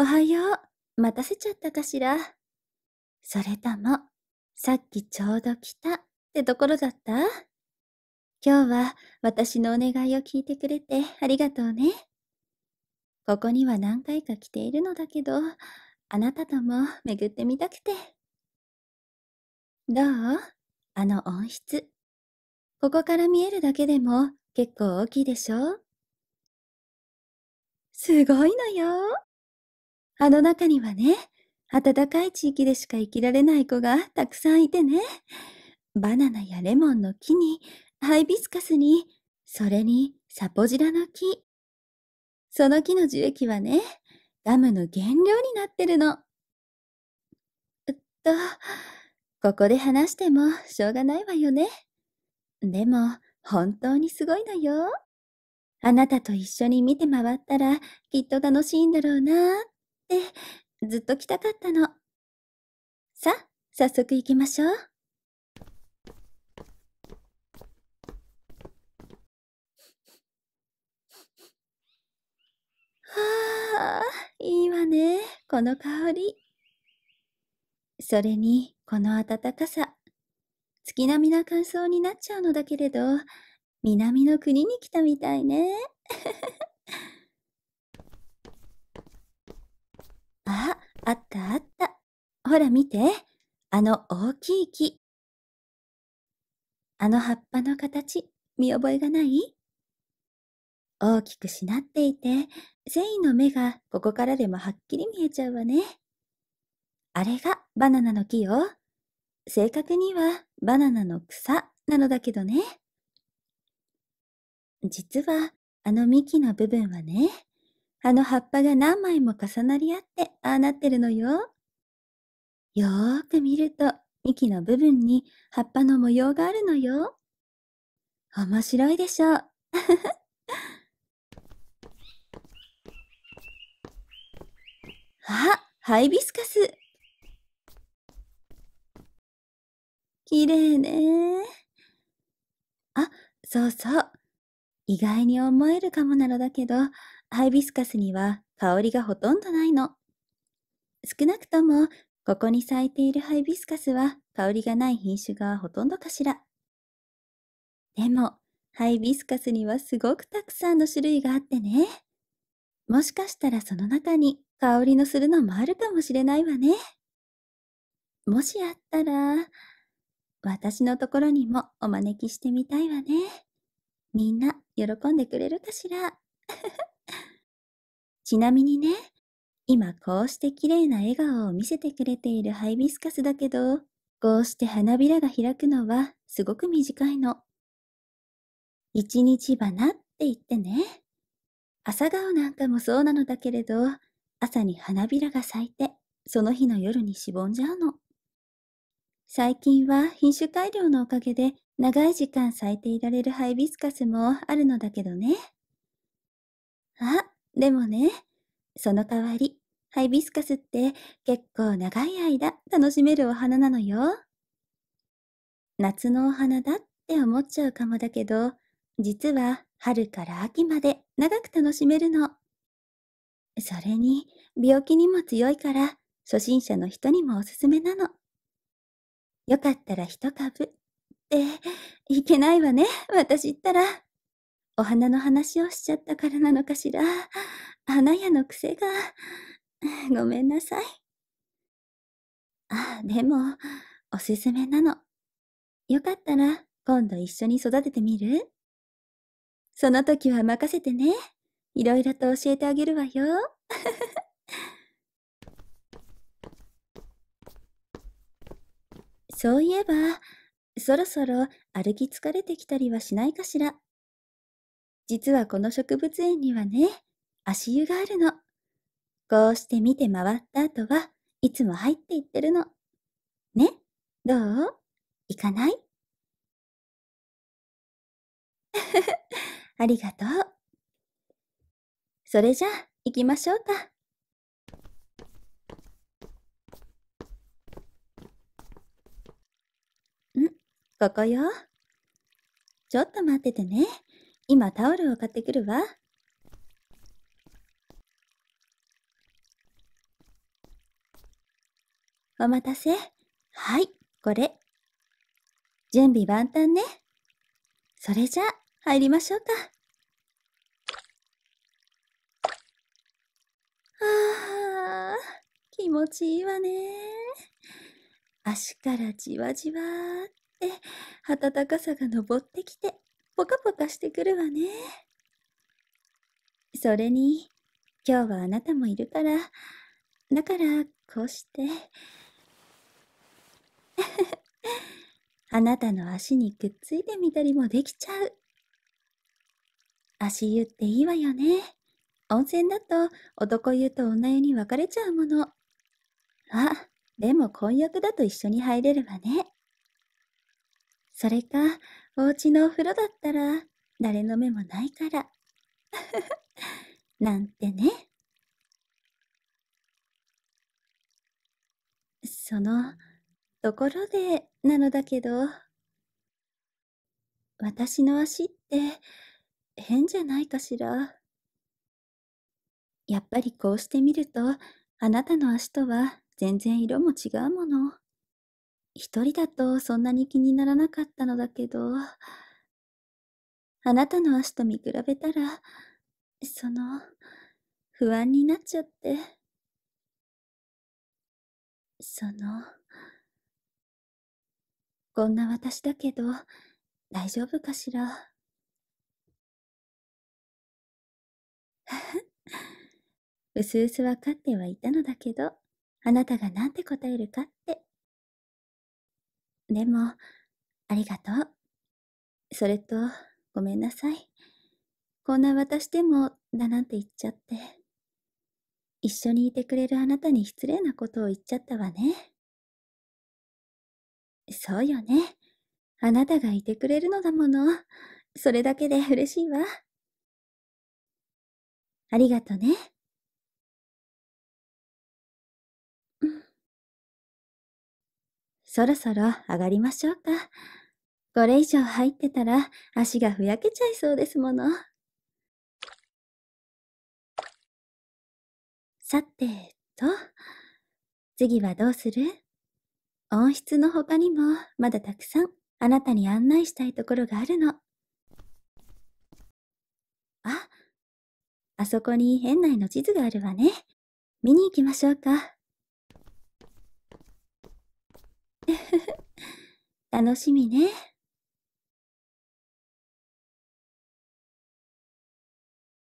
おはよう。待たせちゃったかしら。それとも、さっきちょうど来たってところだった今日は私のお願いを聞いてくれてありがとうね。ここには何回か来ているのだけど、あなたとも巡ってみたくて。どうあの音質。ここから見えるだけでも結構大きいでしょすごいのよ。あの中にはね、暖かい地域でしか生きられない子がたくさんいてね。バナナやレモンの木に、ハイビスカスに、それにサポジラの木。その木の樹液はね、ガムの原料になってるの。っと、ここで話してもしょうがないわよね。でも、本当にすごいのよ。あなたと一緒に見て回ったらきっと楽しいんだろうなーっ、ずっと来たかったの。さ、早速行きましょう。はあ、いいわね、この香り。それに、この暖かさ。月並みな感想になっちゃうのだけれど、南の国に来たみたいね。あったあった。ほら見て。あの大きい木。あの葉っぱの形、見覚えがない大きくしなっていて、繊維の目がここからでもはっきり見えちゃうわね。あれがバナナの木よ。正確にはバナナの草なのだけどね。実はあの幹の部分はね、あの葉っぱが何枚も重なり合ってああなってるのよ。よーく見ると幹の部分に葉っぱの模様があるのよ。面白いでしょう。あ、ハイビスカス。綺麗ねあ、そうそう。意外に思えるかもなのだけど、ハイビスカスには香りがほとんどないの。少なくとも、ここに咲いているハイビスカスは香りがない品種がほとんどかしら。でも、ハイビスカスにはすごくたくさんの種類があってね。もしかしたらその中に香りのするのもあるかもしれないわね。もしあったら、私のところにもお招きしてみたいわね。みんな喜んでくれるかしら ちなみにね、今こうして綺麗な笑顔を見せてくれているハイビスカスだけど、こうして花びらが開くのはすごく短いの。一日花って言ってね。朝顔なんかもそうなのだけれど、朝に花びらが咲いて、その日の夜にしぼんじゃうの。最近は品種改良のおかげで長い時間咲いていられるハイビスカスもあるのだけどね。あ、でもね、その代わり、ハイビスカスって結構長い間楽しめるお花なのよ。夏のお花だって思っちゃうかもだけど、実は春から秋まで長く楽しめるの。それに、病気にも強いから、初心者の人にもおすすめなの。よかったら一株。っていけないわね、私ったら。お花の話をしちゃったからなのかしら。花屋の癖が。ごめんなさい。ああ、でも、おすすめなの。よかったら、今度一緒に育ててみるその時は任せてね。いろいろと教えてあげるわよ。そういえば、そろそろ歩き疲れてきたりはしないかしら。実はこの植物園にはね、足湯があるの。こうして見て回った後はいつも入っていってるの。ね、どう行かない ありがとう。それじゃあ行きましょうか。ここよ。ちょっと待っててね。今タオルを買ってくるわ。お待たせ。はい、これ。準備万端ね。それじゃあ、入りましょうか。ああ、気持ちいいわね。足からじわじわっって暖かさが昇ってきてポカポカしてくるわねそれに今日はあなたもいるからだからこうして あなたの足にくっついてみたりもできちゃう足湯っていいわよね温泉だと男湯と女湯に分かれちゃうものあでも婚約だと一緒に入れるわねそれか、お家のお風呂だったら、誰の目もないから。なんてね。その、ところでなのだけど、私の足って、変じゃないかしら。やっぱりこうしてみると、あなたの足とは全然色も違うもの。一人だとそんなに気にならなかったのだけど、あなたの足と見比べたら、その、不安になっちゃって。その、こんな私だけど、大丈夫かしら。うすうすわかってはいたのだけど、あなたがなんて答えるかって。でも、ありがとう。それと、ごめんなさい。こんな私でも、だなんて言っちゃって。一緒にいてくれるあなたに失礼なことを言っちゃったわね。そうよね。あなたがいてくれるのだもの。それだけで嬉しいわ。ありがとね。そろそろ上がりましょうか。これ以上入ってたら足がふやけちゃいそうですもの。さてと、次はどうする音質の他にもまだたくさんあなたに案内したいところがあるの。あ、あそこに園内の地図があるわね。見に行きましょうか。楽しみね。